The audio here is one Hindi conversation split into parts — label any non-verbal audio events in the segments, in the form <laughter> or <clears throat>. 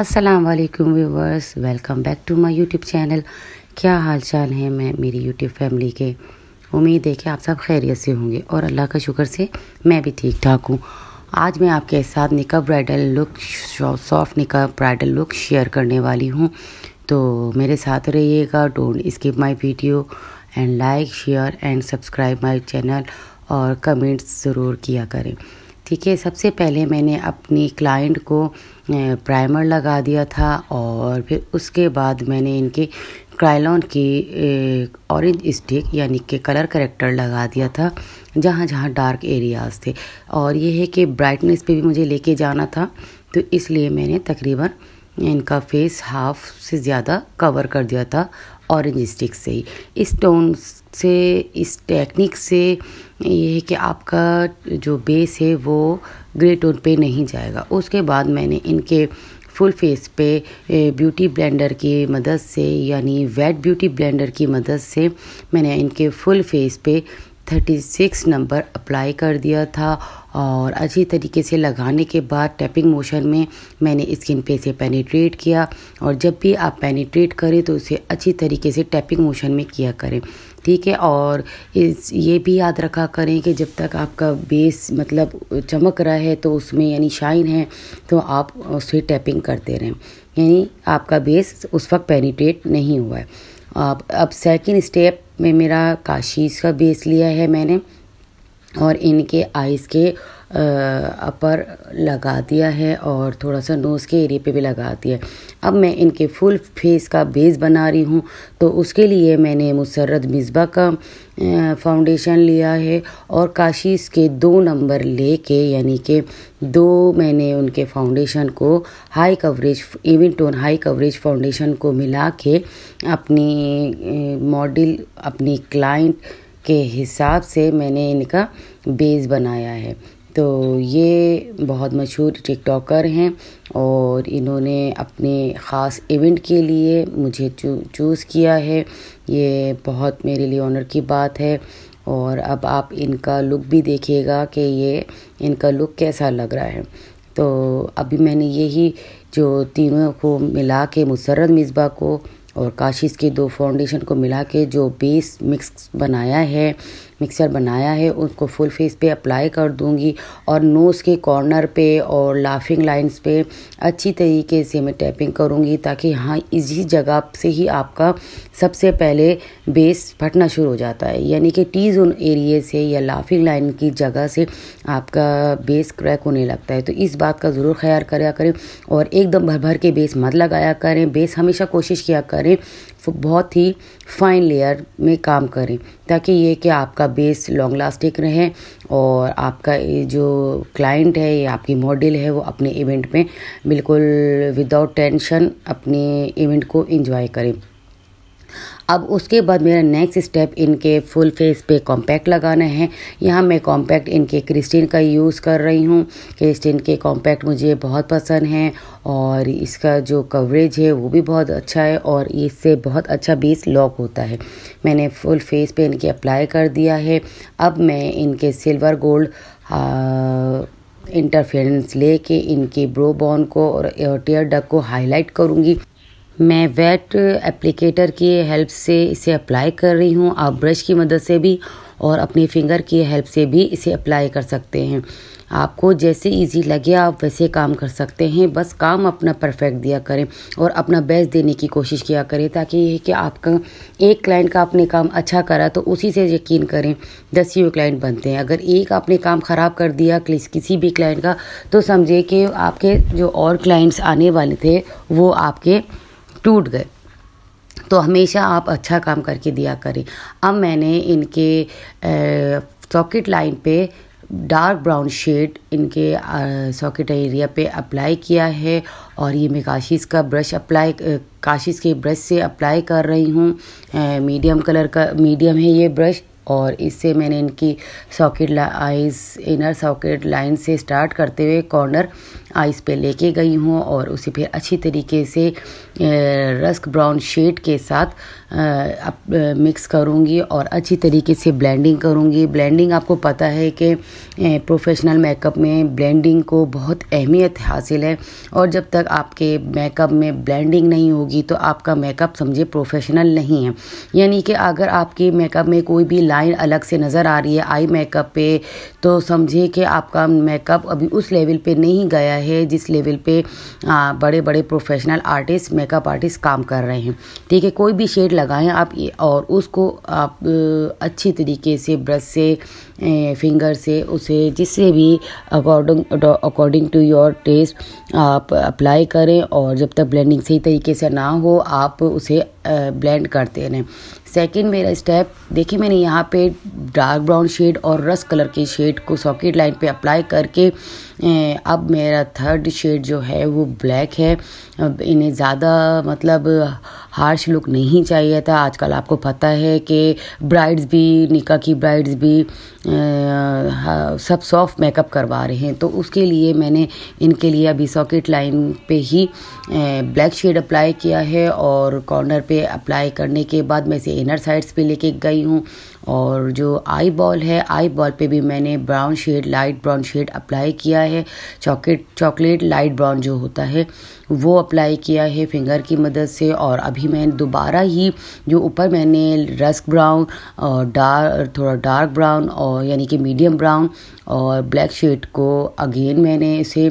अस्सलाम वालेकुम viewers welcome back to my YouTube channel क्या हाल चाल है मैं मेरी यूट्यूब फैमिली के उम्मीद है कि आप सब खैरियत से होंगे और अल्लाह का शुक्र से मैं भी ठीक ठाक हूँ आज मैं आपके साथ निका ब्राइडल लुक सॉफ्ट निका ब्राइडल लुक शेयर करने वाली हूँ तो मेरे साथ रहिएगा don't skip my video and like share and subscribe my channel और कमेंट्स ज़रूर किया करें ठीक है सबसे पहले मैंने अपनी क्लाइंट को प्राइमर लगा दिया था और फिर उसके बाद मैंने इनके क्राइलॉन की ऑरेंज स्टिक यानी कि कलर करेक्टर लगा दिया था जहाँ जहाँ डार्क एरियाज़ थे और ये है कि ब्राइटनेस पे भी मुझे लेके जाना था तो इसलिए मैंने तकरीबन इनका फेस हाफ से ज़्यादा कवर कर दिया था ऑरेंज स्टिक से ही इस टोन्स से इस टेक्निक से ये है कि आपका जो बेस है वो ग्रे टोन पे नहीं जाएगा उसके बाद मैंने इनके फुल फेस पे ब्यूटी ब्लेंडर की मदद से यानी वेट ब्यूटी ब्लेंडर की मदद से मैंने इनके फुल फेस पे 36 नंबर अप्लाई कर दिया था और अच्छी तरीके से लगाने के बाद टैपिंग मोशन में मैंने स्किन पे से पेनिट्रेट किया और जब भी आप पेनिट्रेट करें तो उसे अच्छी तरीके से टैपिंग मोशन में किया करें ठीक है और इस ये भी याद रखा करें कि जब तक आपका बेस मतलब चमक रहा है तो उसमें यानी शाइन है तो आप उसे टैपिंग करते रहें यानी आपका बेस उस वक्त पेनिट्रेट नहीं हुआ है आप अब सेकेंड स्टेप में मेरा काशीज का बेस लिया है मैंने और इनके आइज़ के अपर लगा दिया है और थोड़ा सा नोज़ के एरिए पे भी लगा दिया है अब मैं इनके फुल फेस का बेस बना रही हूँ तो उसके लिए मैंने मुसरत मिसबा का फाउंडेशन लिया है और काशीस के दो नंबर ले के यानी कि दो मैंने उनके फाउंडेशन को high coverage even tone high coverage foundation को मिला के अपनी मॉडल अपनी क्लाइंट के हिसाब से मैंने इनका बेस बनाया है तो ये बहुत मशहूर टिकटॉकर हैं और इन्होंने अपने ख़ास इवेंट के लिए मुझे चू चूज़ किया है ये बहुत मेरे लिए ऑनर की बात है और अब आप इनका लुक भी देखिएगा कि ये इनका लुक कैसा लग रहा है तो अभी मैंने यही जो तीनों को मिला के मुसरत मिसबा को और काशिश के दो फाउंडेशन को मिला के जो बेस मिक्स बनाया है मिक्सर बनाया है उसको फुल फेस पे अप्लाई कर दूंगी और नोज़ के कॉर्नर पे और लाफिंग लाइंस पे अच्छी तरीके से मैं टैपिंग करूँगी ताकि हाँ इसी जगह से ही आपका सबसे पहले बेस फटना शुरू हो जाता है यानी कि टी जोन एरिए से या लाफिंग लाइन की जगह से आपका बेस क्रैक होने लगता है तो इस बात का ज़रूर ख्याल कराया करें और एकदम भर भर के बेस मत लगाया करें बेस हमेशा कोशिश किया करें बहुत ही फाइन लेयर में काम करें ताकि ये कि आपका बेस लॉन्ग लास्टिक रहे और आपका जो क्लाइंट है या आपकी मॉडल है वो अपने इवेंट में बिल्कुल विदाउट टेंशन अपने इवेंट को इंजॉय करें अब उसके बाद मेरा नेक्स्ट स्टेप इनके फुल फेस पे कॉम्पैक्ट लगाना है यहाँ मैं कॉम्पैक्ट इनके क्रिस्टिन का यूज़ कर रही हूँ क्रिस्टिन के कॉम्पैक्ट मुझे बहुत पसंद है और इसका जो कवरेज है वो भी बहुत अच्छा है और इससे बहुत अच्छा बेस लॉक होता है मैंने फुल फेस पे इनके अप्लाई कर दिया है अब मैं इनके सिल्वर गोल्ड इंटरफेरेंस लेके इनके ब्रो बॉन को और टेयर डक को हाईलाइट करूँगी मैं वेट एप्लीकेटर की हेल्प से इसे अप्लाई कर रही हूँ आप ब्रश की मदद से भी और अपने फिंगर की हेल्प से भी इसे अप्लाई कर सकते हैं आपको जैसे इजी लगे आप वैसे काम कर सकते हैं बस काम अपना परफेक्ट दिया करें और अपना बेस्ट देने की कोशिश किया करें ताकि ये कि आपका एक क्लाइंट का आपने काम अच्छा करा तो उसी से यकीन करें दस ही क्लाइंट बनते हैं अगर एक आपने काम ख़राब कर दिया किसी भी क्लाइंट का तो समझे कि आपके जो और क्लाइंट्स आने वाले थे वो आपके टूट गए तो हमेशा आप अच्छा काम करके दिया करें अब मैंने इनके सॉकेट लाइन पे डार्क ब्राउन शेड इनके सॉकेट एरिया पे अप्लाई किया है और ये मैं काशिश का ब्रश अप्लाई काशिश के ब्रश से अप्लाई कर रही हूँ मीडियम कलर का मीडियम है ये ब्रश और इससे मैंने इनकी socket eyes inner socket line से स्टार्ट करते हुए कॉर्नर आइज पे लेके गई हूँ और उसे फिर अच्छी तरीके से रस्क ब्राउन शेड के साथ अप मिक्स करूँगी और अच्छी तरीके से ब्लेंडिंग करूँगी ब्लेंडिंग आपको पता है कि प्रोफेशनल मेकअप में ब्लेंडिंग को बहुत अहमियत हासिल है और जब तक आपके मेकअप में ब्लेंडिंग नहीं होगी तो आपका मेकअप समझे प्रोफेशनल नहीं है यानी कि अगर आपके मेकअप में कोई भी लाइन लाइन अलग से नज़र आ रही है आई मेकअप पे तो समझिए कि आपका मेकअप अभी उस लेवल पे नहीं गया है जिस लेवल पे आ, बड़े बड़े प्रोफेशनल आर्टिस्ट मेकअप आर्टिस्ट काम कर रहे हैं ठीक है कोई भी शेड लगाएं आप और उसको आप अच्छी तरीके से ब्रश से फिंगर से उसे जिससे भी according according to your taste आप अप्लाई करें और जब तक ब्लेंडिंग सही तरीके से ना हो आप उसे ब्लेंड करते रहें सेकेंड मेरा स्टेप देखिए मैंने यहाँ पे डार्क ब्राउन शेड और रस कलर के शेड को सॉकेट लाइन पे अप्लाई करके अब मेरा थर्ड शेड जो है वो ब्लैक है अब इन्हें ज़्यादा मतलब हार्श लुक नहीं चाहिए था आजकल आपको पता है कि ब्राइड्स भी निका की ब्राइड्स भी आ, सब सॉफ्ट मेकअप करवा रहे हैं तो उसके लिए मैंने इनके लिए अभी सॉकेट लाइन पे ही ब्लैक शेड अप्लाई किया है और कॉर्नर पे अप्लाई करने के बाद मैं इसे इनर साइड्स पे लेके गई हूँ और जो आई बॉल है आई बॉल पे भी मैंने brown shade light brown shade apply किया है चॉकलेट चॉकलेट लाइट ब्राउन जो होता है वो अप्लाई किया है फिंगर की मदद से और अभी मैं दोबारा ही जो ऊपर मैंने रस्क ब्राउन और डार्क थोड़ा डार्क ब्राउन और यानी कि मीडियम ब्राउन और ब्लैक शेड को अगेन मैंने इसे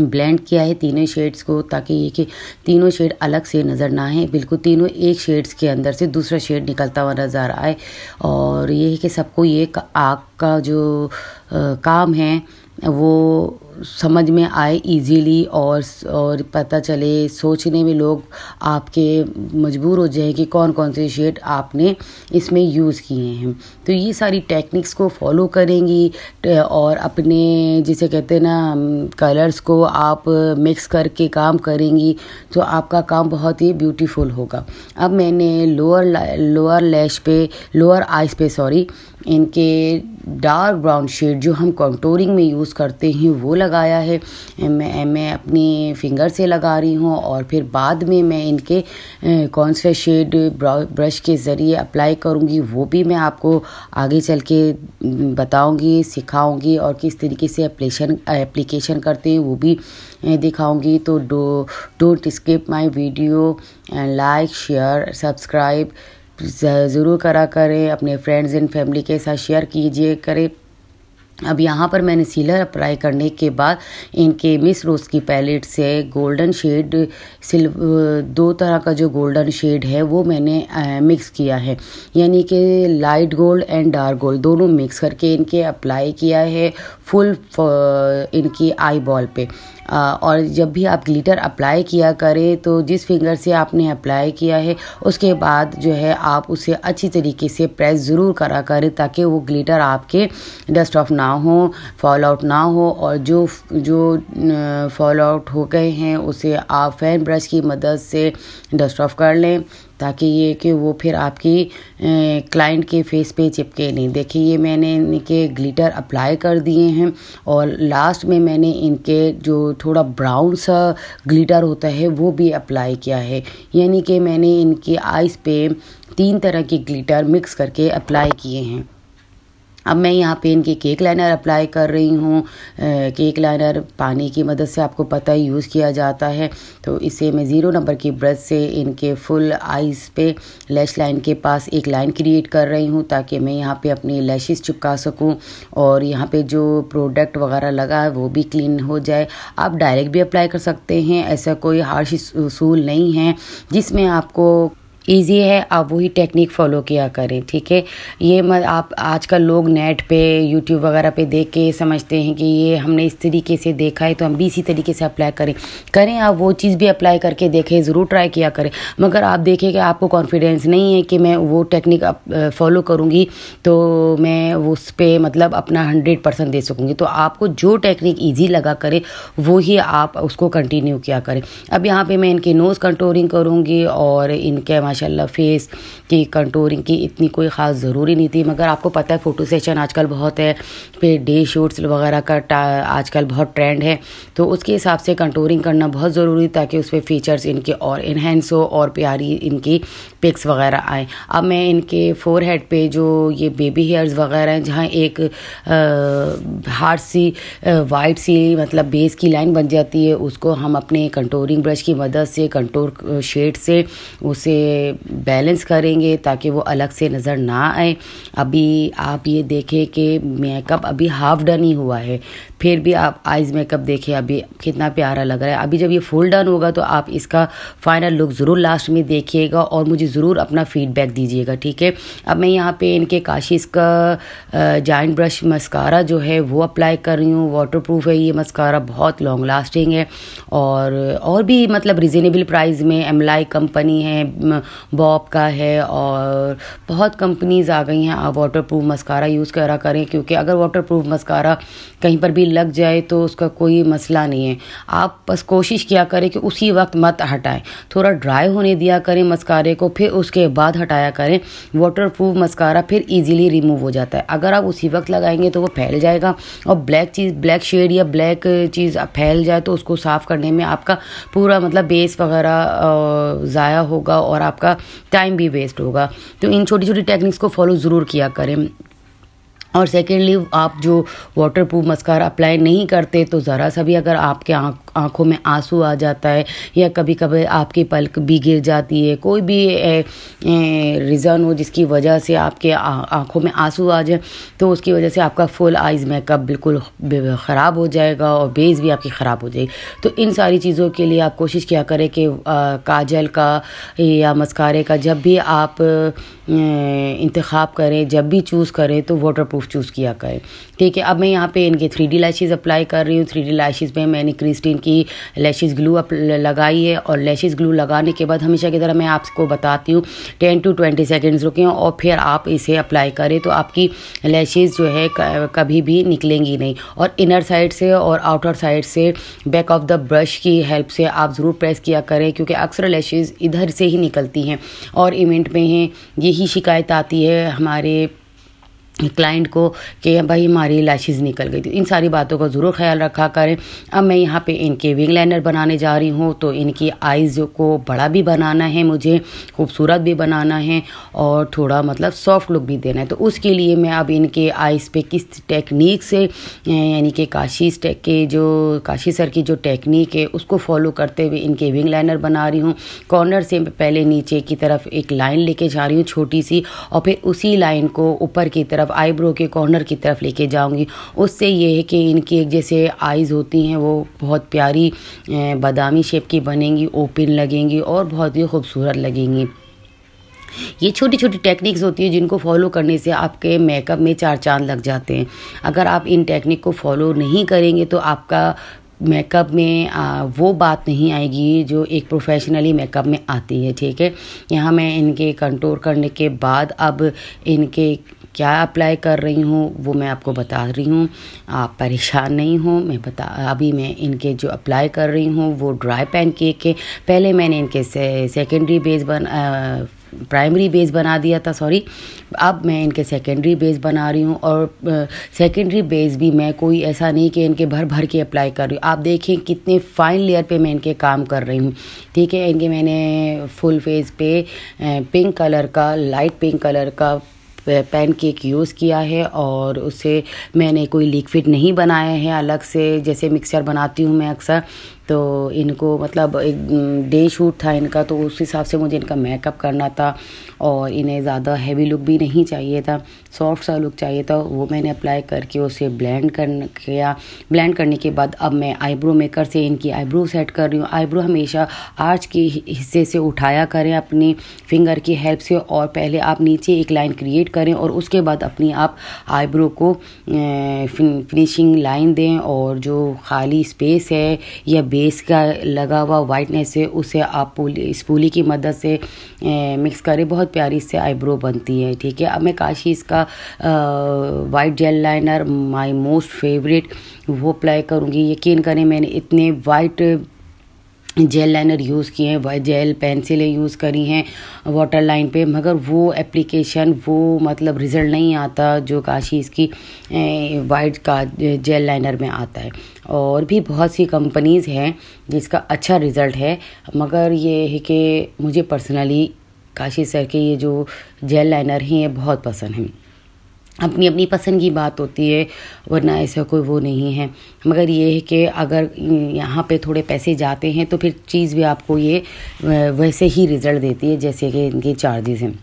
ब्लेंड किया है तीनों शेड्स को ताकि ये कि तीनों शेड अलग से नज़र ना आए बिल्कुल तीनों एक शेड्स के अंदर से दूसरा शेड निकलता हुआ नज़र आए और ये है कि सबको ये आग का जो आ, काम है वो समझ में आए इजीली और और पता चले सोचने में लोग आपके मजबूर हो जाए कि कौन कौन से शेड आपने इसमें यूज़ किए हैं तो ये सारी टेक्निक्स को फॉलो करेंगी और अपने जिसे कहते हैं ना कलर्स को आप मिक्स करके काम करेंगी तो आपका काम बहुत ही ब्यूटीफुल होगा अब मैंने लोअर लोअर लैश पे लोअर आइज पे सॉरी इनके डार्क ब्राउन शेड जो हम कॉन्टोरिंग में यूज़ करते हैं वो लगाया है मैं मैं अपनी फिंगर से लगा रही हूँ और फिर बाद में मैं इनके कौन से शेड ब्रश के ज़रिए अप्लाई करूँगी वो भी मैं आपको आगे चल के बताऊँगी सिखाऊँगी और किस तरीके से एप्लीकेशन एप्लीकेशन करते हैं वो भी दिखाऊँगी तो do don't skip my video like share subscribe ज़रूर करा करें अपने फ्रेंड्स एंड फैमिली के साथ शेयर कीजिए करें अब यहाँ पर मैंने सीलर अप्लाई करने के बाद इनके मिस रोज़ की पैलेट से गोल्डन शेड सिल दो तरह का जो गोल्डन शेड है वो मैंने मिक्स किया है यानी कि light gold and dark gold दोनों मिक्स करके इनके अप्लाई किया है फुल इनकी आई बॉल पे और जब भी आप ग्लिटर अप्लाई किया करें तो जिस फिंगर से आपने अप्लाई किया है उसके बाद जो है आप उसे अच्छी तरीके से प्रेस ज़रूर करा करें ताकि वो ग्लिटर आपके डस्ट ऑफ ना हो फॉल आउट ना हो और जो जो फॉल आउट हो गए हैं उसे आप फैन ब्रश की मदद से डस्ट ऑफ कर लें ताकि ये कि वो फिर आपकी क्लाइंट के फेस पे चिपके नहीं देखिए ये मैंने इनके ग्लिटर अप्लाई कर दिए हैं और लास्ट में मैंने इनके जो थोड़ा ब्राउन सा ग्लिटर होता है वो भी अप्लाई किया है यानी कि मैंने इनके आइज़ पे तीन तरह के ग्लिटर मिक्स करके अप्लाई किए हैं अब मैं यहाँ पे इनकी केक लाइनर अप्लाई कर रही हूँ केक लाइनर पानी की मदद से आपको पता ही यूज़ किया जाता है तो इसे मैं ज़ीरो नंबर की ब्रश से इनके फुल आइज़ पे लैश लाइन के पास एक लाइन क्रिएट कर रही हूँ ताकि मैं यहाँ पे अपनी लैशेस चिपका सकूँ और यहाँ पे जो प्रोडक्ट वगैरह लगा है वो भी क्लीन हो जाए आप डायरेक्ट भी अप्लाई कर सकते हैं ऐसा कोई हार्श उसूल नहीं है जिसमें आपको ईजी है आप वही टेक्निक फॉलो किया करें ठीक है ये मत आप आजकल लोग नेट पे यूट्यूब वगैरह पे देख के समझते हैं कि ये हमने इस तरीके से देखा है तो हम भी इसी तरीके से अप्लाई करें करें आप वो चीज़ भी अप्लाई करके देखें ज़रूर ट्राई किया करें मगर आप देखें कि आपको कॉन्फिडेंस नहीं है कि मैं वो टेक्निक फॉलो करूँगी तो मैं उस पर मतलब अपना हंड्रेड परसेंट दे सकूँगी तो आपको जो टेक्निक ईजी लगा करें वो आप उसको कंटिन्यू किया करें अब यहाँ पर मैं इनके नोज़ कंट्रोलिंग करूँगी और इनके माशाल्लाह फेस की कंटूरिंग की इतनी कोई ख़ास ज़रूरी नहीं थी मगर आपको पता है फ़ोटो सेशन आजकल बहुत है फिर डे शूट्स वगैरह का आजकल बहुत ट्रेंड है तो उसके हिसाब से कंटूरिंग करना बहुत ज़रूरी ताकि उस पर फीचर्स इनके और इन्हेंस हो और प्यारी इनकी पिक्स वगैरह आए अब मैं इनके फोर हेड पर जो ये बेबी हेयर्स वगैरह हैं जहाँ एक हार्ड सी वाइट सी मतलब बेस की लाइन बन जाती है उसको हम अपने कंटोरिंग ब्रश की मदद से कंटोर शेड से उसे बैलेंस करेंगे ताकि वो अलग से नज़र ना आए अभी आप ये देखें कि मेकअप अभी हाफ डन ही हुआ है फिर भी आप आइज़ मेकअप देखें अभी कितना प्यारा लग रहा है अभी जब ये फुल डन होगा तो आप इसका फाइनल लुक ज़रूर लास्ट में देखिएगा और मुझे ज़रूर अपना फीडबैक दीजिएगा ठीक है अब मैं यहाँ पे इनके काशिश का जॉइंट ब्रश मस्कारा जो है वो अप्लाई कर रही हूँ वाटर है ये मस्कारा बहुत लॉन्ग लास्टिंग है और और भी मतलब रिजनेबल प्राइस में एमलाई कंपनी है बॉब का है और बहुत कंपनीज आ गई हैं आप वाटर मस्कारा यूज़ करा करें क्योंकि अगर वाटर मस्कारा कहीं पर भी लग जाए तो उसका कोई मसला नहीं है आप बस कोशिश किया करें कि उसी वक्त मत हटाएं थोड़ा ड्राई होने दिया करें मस्कारे को फिर उसके बाद हटाया करें वाटर प्रूफ मस्कारा फिर ईजिली रिमूव हो जाता है अगर आप उसी वक्त लगाएंगे तो वो फैल जाएगा और ब्लैक चीज़ ब्लैक शेड या ब्लैक चीज़ फैल जाए तो उसको साफ़ करने में आपका पूरा मतलब बेस वगैरह ज़ाया होगा और आपका टाइम भी वेस्ट होगा तो इन छोटी छोटी टेक्निक्स को फॉलो ज़रूर किया करें और सेकेंडली आप जो वाटर प्रूफ मस्कारा अप्लाई नहीं करते तो ज़रा सा भी अगर आपके आँख आंखों में आंसू आ जाता है या कभी कभी आपकी पलक भी गिर जाती है कोई भी रीज़न हो जिसकी वजह से आपके आंखों में आंसू आ जाए तो उसकी वजह से आपका फुल आइज़ मेकअप बिल्कुल ख़राब हो जाएगा और बेस भी आपकी ख़राब हो जाएगी तो इन सारी चीज़ों के लिए आप कोशिश किया करें कि काजल का या मस्कारे का जब भी आप इंतखब करें जब भी चूज़ करें तो वाटर प्रूफ चूज़ किया करें ठीक है अब मैं यहाँ पे इनके थ्री डी लैशेज़ अप्लाई कर रही हूँ थ्री डी लैशेज़ में मैंने क्रिस्टीन की लैशेज़ ग्लू लगाई है और लैशेज़ ग्लू लगाने के बाद हमेशा की तरह मैं आपको बताती हूँ टेन टू ट्वेंटी सेकेंड्स रुकें और फिर आप इसे अप्लाई करें तो आपकी लैशेज़ जो है कभी भी निकलेंगी नहीं और इनर साइड से और आउटर साइड से बैक ऑफ द ब्रश की हेल्प से आप ज़रूर प्रेस किया करें क्योंकि अक्सर लैशेज़ इधर से ही निकलती हैं और इवेंट में हैं यही शिकायत आती है हमारे क्लाइंट को कि भाई हमारी लैशेज़ निकल गई थी इन सारी बातों का ज़रूर ख्याल रखा करें अब मैं यहाँ पे इनके विंग लाइनर बनाने जा रही हूँ तो इनकी आइज़ को बड़ा भी बनाना है मुझे खूबसूरत भी बनाना है और थोड़ा मतलब सॉफ्ट लुक भी देना है तो उसके लिए मैं अब इनके आइज़ पे किस टेक्निक से यानी कि काशी के जो काशी सर की जो टेक्निक है उसको फॉलो करते हुए इनके विंग लाइनर बना रही हूँ कॉर्नर से पहले नीचे की तरफ एक लाइन लेके जा रही हूँ छोटी सी और फिर उसी लाइन को ऊपर की तरफ आईब्रो के कॉर्नर की तरफ लेके जाऊंगी उससे ये है कि इनकी एक जैसे आइज़ होती हैं वो बहुत प्यारी बादामी शेप की बनेंगी ओपन लगेंगी और बहुत ही खूबसूरत लगेंगी ये छोटी छोटी टेक्निक्स होती है जिनको फॉलो करने से आपके मेकअप में चार चांद लग जाते हैं अगर आप इन टेक्निक को फॉलो नहीं करेंगे तो आपका मेकअप में आ, वो बात नहीं आएगी जो एक प्रोफेशनली मेकअप में आती है ठीक है यहाँ मैं इनके कंट्रोल करने के बाद अब इनके क्या अप्लाई कर रही हूँ वो मैं आपको बता रही हूँ आप परेशान नहीं हो मैं बता अभी मैं इनके जो अप्लाई कर रही हूँ वो ड्राई पैन के है पहले मैंने इनके से, सेकेंडरी बेस बन आ, प्राइमरी बेस बना दिया था सॉरी अब मैं इनके सेकेंडरी बेस बना रही हूँ और सेकेंडरी बेस भी मैं कोई ऐसा नहीं कि इनके भर भर के अप्लाई कर रही हूँ आप देखें कितने फाइन लेयर पे मैं इनके काम कर रही हूँ ठीक है इनके मैंने फुल फेस पे पिंक कलर का लाइट पिंक कलर का पैन केक यूज़ किया है और उसे मैंने कोई लिक्विड नहीं बनाया है अलग से जैसे मिक्सर बनाती हूँ मैं अक्सर तो इनको मतलब एक डे शूट था इनका तो उस हिसाब से मुझे इनका मेकअप करना था और इन्हें ज़्यादा हैवी लुक भी नहीं चाहिए था सॉफ्ट सा लुक चाहिए था वो मैंने अप्लाई करके उसे ब्लेंड कर किया ब्लेंड करने के बाद अब मैं आईब्रो मेकर से इनकी आईब्रो सेट कर रही हूँ आईब्रो हमेशा आर्च के हिस्से से उठाया करें अपनी फिंगर की हेल्प से और पहले आप नीचे एक लाइन क्रिएट करें और उसके बाद अपनी आप आईब्रो को फिनिशिंग लाइन दें और जो खाली स्पेस है या बे बेस का लगा हुआ वाइटनेस है उसे आप पुली स्पूली की मदद से मिक्स करें बहुत प्यारी से आईब्रो बनती है ठीक है अब मैं काशी इसका white gel liner my most favourite वो अप्लाई करूँगी यकीन करें मैंने इतने वाइट जेल लाइनर यूज़ किए हैं जेल पेंसिलें यूज़ करी हैं वाटर लाइन पे मगर वो एप्लीकेशन वो मतलब रिज़ल्ट नहीं आता जो काशी इसकी वाइट का जेल लाइनर में आता है और भी बहुत सी कंपनीज़ हैं जिसका अच्छा रिज़ल्ट है मगर ये है कि मुझे पर्सनली काशी सर के ये जो जेल लाइनर हैं ये बहुत पसंद हैं अपनी अपनी पसंद की बात होती है वरना ऐसा कोई वो नहीं है मगर ये है कि अगर यहाँ पे थोड़े पैसे जाते हैं तो फिर चीज़ भी आपको ये वैसे ही रिज़ल्ट देती है जैसे कि इनके चार्जेस हैं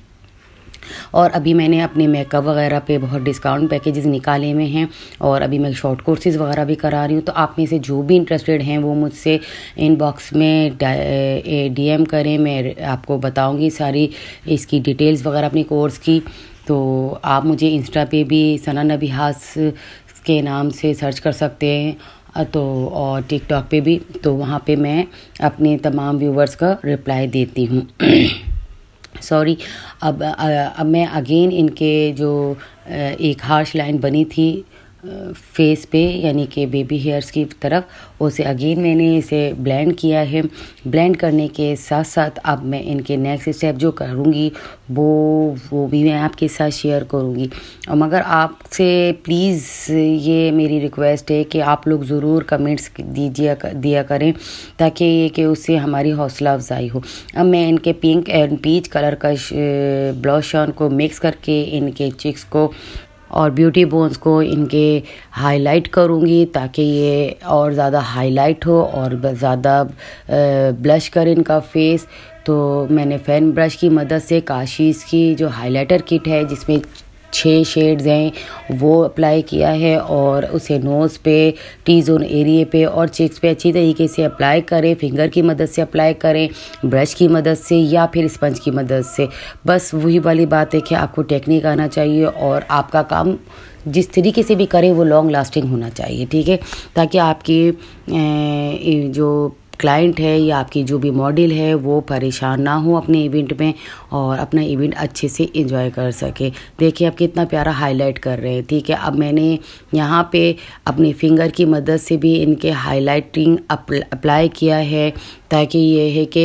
और अभी मैंने अपने मेकअप वगैरह पे बहुत डिस्काउंट पैकेजेस निकाले हुए हैं और अभी मैं शॉर्ट कोर्सेज़ वगैरह भी करा रही हूँ तो आप में से जो भी इंटरेस्टेड हैं वो मुझसे इनबॉक्स में डीएम करें मैं आपको बताऊँगी सारी इसकी डिटेल्स वगैरह अपने कोर्स की तो आप मुझे इंस्टा पे भी सना नबी हास के नाम से सर्च कर सकते हैं तो और टिकटॉक पे भी तो वहाँ पे मैं अपने तमाम व्यूवर्स का रिप्लाई देती हूँ सॉरी <clears throat> अब अब मैं अगेन इनके जो एक हार्श लाइन बनी थी फेस पे यानी कि बेबी हेयर्स की तरफ उसे अगेन मैंने इसे ब्लेंड किया है ब्लेंड करने के साथ साथ अब मैं इनके नेक्स्ट स्टेप जो करूँगी वो वो भी मैं आपके साथ शेयर करूँगी और मगर आपसे प्लीज़ ये मेरी रिक्वेस्ट है कि आप लोग ज़रूर कमेंट्स दीजिए दिया करें ताकि ये कि उससे हमारी हौसला अफजाई हो अब मैं इनके पिंक एंड पीच कलर का ब्लॉशन को मिक्स करके इनके चिक्स को और ब्यूटी बोन्स को इनके हाईलाइट करूँगी ताकि ये और ज़्यादा हाईलाइट हो और ज़्यादा ब्लश करे इनका फेस तो मैंने फ़ैन ब्रश की मदद से काशीज़ की जो हाइलाइटर किट है जिसमें छः शेड्स हैं वो अप्लाई किया है और उसे नोज़ पे टी जोन एरिए पे और चेक्स पे अच्छी तरीके से अप्लाई करें फिंगर की मदद से अप्लाई करें ब्रश की मदद से या फिर स्पंज की मदद से बस वही वाली बात है कि आपको टेक्निक आना चाहिए और आपका काम जिस तरीके से भी करें वो लॉन्ग लास्टिंग होना चाहिए ठीक है ताकि आपकी जो क्लाइंट है या आपकी जो भी मॉडल है वो परेशान ना हो अपने इवेंट में और अपना इवेंट अच्छे से इंजॉय कर सके देखिए आप कितना प्यारा हाईलाइट कर रहे हैं ठीक है अब मैंने यहाँ पे अपने फिंगर की मदद से भी इनके हाईलाइटिंग अप्लाई किया है ताकि ये है कि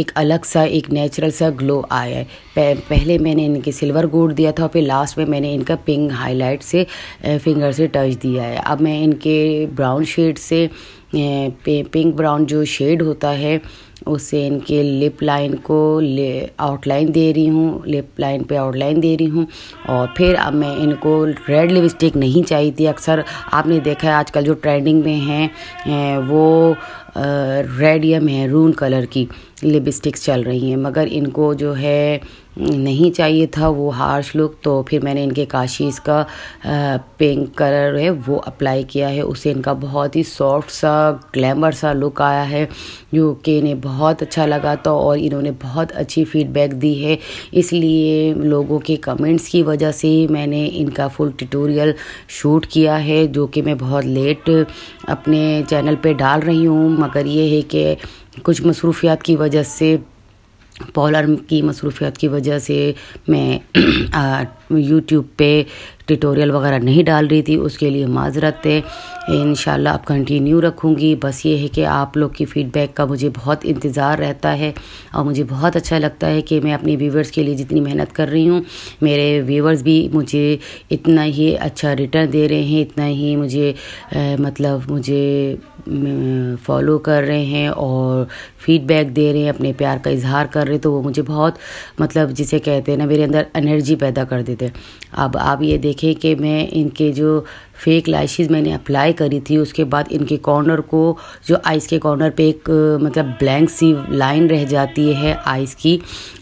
एक अलग सा एक नेचुरल सा ग्लो आए पहले मैंने इनके सिल्वर गोल्ड दिया था और फिर लास्ट में मैंने इनका पिंक हाईलाइट से फिंगर से टच दिया है अब मैं इनके ब्राउन शेड से पे, पिंक ब्राउन जो शेड होता है उससे इनके लिप लाइन को ले आउटलाइन दे रही हूँ लिप लाइन पे आउटलाइन दे रही हूँ और फिर अब मैं इनको रेड लिपस्टिक नहीं चाहिए थी अक्सर आपने देखा है आजकल जो ट्रेंडिंग में हैं वो रेड या मेहरून कलर की लिपस्टिक्स चल रही हैं मगर इनको जो है नहीं चाहिए था वो हार्श लुक तो फिर मैंने इनके काशीज़ का पिंक कलर है वो अप्लाई किया है उससे इनका बहुत ही सॉफ्ट सा ग्लैमर सा लुक आया है जो कि इन्हें बहुत अच्छा लगा था और इन्होंने बहुत अच्छी फीडबैक दी है इसलिए लोगों के कमेंट्स की वजह से मैंने इनका फुल ट्यूटोरियल शूट किया है जो कि मैं बहुत लेट अपने चैनल पर डाल रही हूँ मगर ये है कि कुछ मसरूफियात की वजह से पॉलर की मसरूफियात की वजह से मैं <clears throat> यूट्यूब पे ट्यूटोरियल वगैरह नहीं डाल रही थी उसके लिए माजरत है इन आप कंटिन्यू रखूँगी बस ये है कि आप लोग की फ़ीडबैक का मुझे बहुत इंतज़ार रहता है और मुझे बहुत अच्छा लगता है कि मैं अपने व्यूवर्स के लिए जितनी मेहनत कर रही हूँ मेरे व्यूवर्स भी मुझे इतना ही अच्छा रिटर्न दे रहे हैं इतना ही मुझे आ, मतलब मुझे फॉलो कर रहे हैं और फीडबैक दे रहे हैं अपने प्यार का इजहार कर रहे हैं तो वो मुझे बहुत मतलब जिसे कहते हैं ना मेरे अंदर एनर्जी पैदा कर देते थे अब आप ये देखें कि मैं इनके जो फेक लाइशिज़ मैंने अप्लाई करी थी उसके बाद इनके कॉर्नर को जो आइस के कॉर्नर पे एक मतलब ब्लैंक सी लाइन रह जाती है आइस की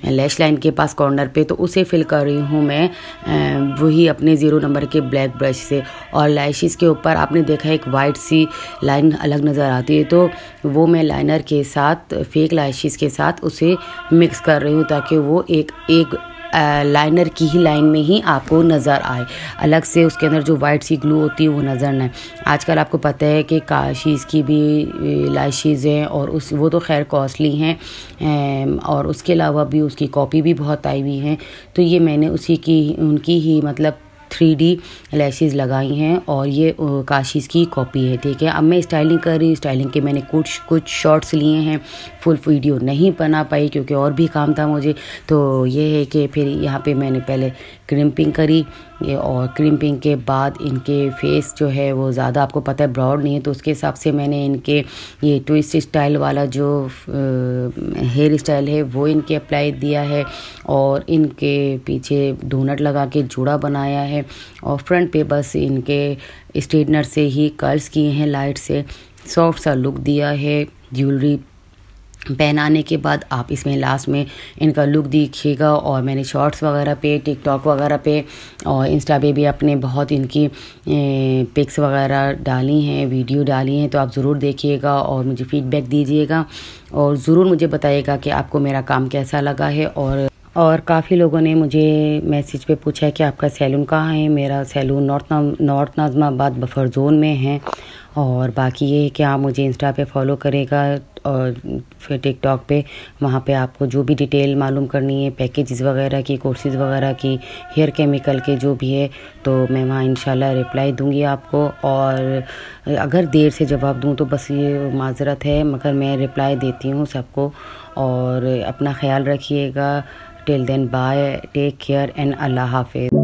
लैश लाइन के पास कॉर्नर पे तो उसे फिल कर रही हूँ मैं वही अपने ज़ीरो नंबर के ब्लैक ब्रश से और लैशेस के ऊपर आपने देखा एक वाइट सी लाइन अलग नज़र आती है तो वो मैं लाइनर के साथ फेक लाइशिस के साथ उसे मिक्स कर रही हूँ ताकि वो एक एक लाइनर की ही लाइन में ही आपको नज़र आए अलग से उसके अंदर जो वाइट सी ग्लू होती है वो नज़र ना आजकल आपको पता है कि काशीज़ की भी लाइशीज़ हैं और उस वो तो खैर कॉस्टली हैं और उसके अलावा भी उसकी कॉपी भी बहुत आई हुई हैं तो ये मैंने उसी की उनकी ही मतलब थ्री डी लैशेज़ लगाई हैं और ये काशीज़ की कॉपी है ठीक है अब मैं स्टाइलिंग कर रही हूँ स्टाइलिंग के मैंने कुछ कुछ शॉर्ट्स लिए हैं फुल वीडियो नहीं बना पाई क्योंकि और भी काम था मुझे तो ये है कि फिर यहाँ पे मैंने पहले क्रिम्पिंग करी ये और क्रिम्पिंग के बाद इनके फेस जो है वो ज़्यादा आपको पता है ब्रॉड नहीं है तो उसके हिसाब से मैंने इनके ये ट्विस्ट स्टाइल वाला जो हेयर स्टाइल है वो इनके अप्लाई दिया है और इनके पीछे डोनट लगा के जूड़ा बनाया है और फ्रंट पे बस इनके स्ट्रेटनर से ही कर्ल्स किए हैं लाइट से सॉफ्ट सा लुक दिया है ज्वेलरी पहनाने के बाद आप इसमें लास्ट में इनका लुक देखिएगा और मैंने शॉर्ट्स वगैरह पे टिकटॉक वगैरह पे और इंस्टा पे भी अपने बहुत इनकी पिक्स वगैरह डाली हैं वीडियो डाली हैं तो आप ज़रूर देखिएगा और मुझे फीडबैक दीजिएगा और ज़रूर मुझे बताइएगा कि आपको मेरा काम कैसा लगा है और और काफ़ी लोगों ने मुझे मैसेज पे पूछा है कि आपका सैलून कहाँ है मेरा salon north north Nazimabad buffer zone में है और बाकी ये है कि आप मुझे इंस्टा पे फॉलो करेगा और फिर टिकटॉक पे वहाँ पे आपको जो भी डिटेल मालूम करनी है पैकेजेस वगैरह की कोर्सेज वगैरह की हेयर केमिकल के जो भी है तो मैं वहाँ इन रिप्लाई दूँगी आपको और अगर देर से जवाब दूँ तो बस ये माजरत है मगर मैं रिप्लाई देती हूँ सबको और अपना ख्याल रखिएगा till then bye take care and Allah हाफिज़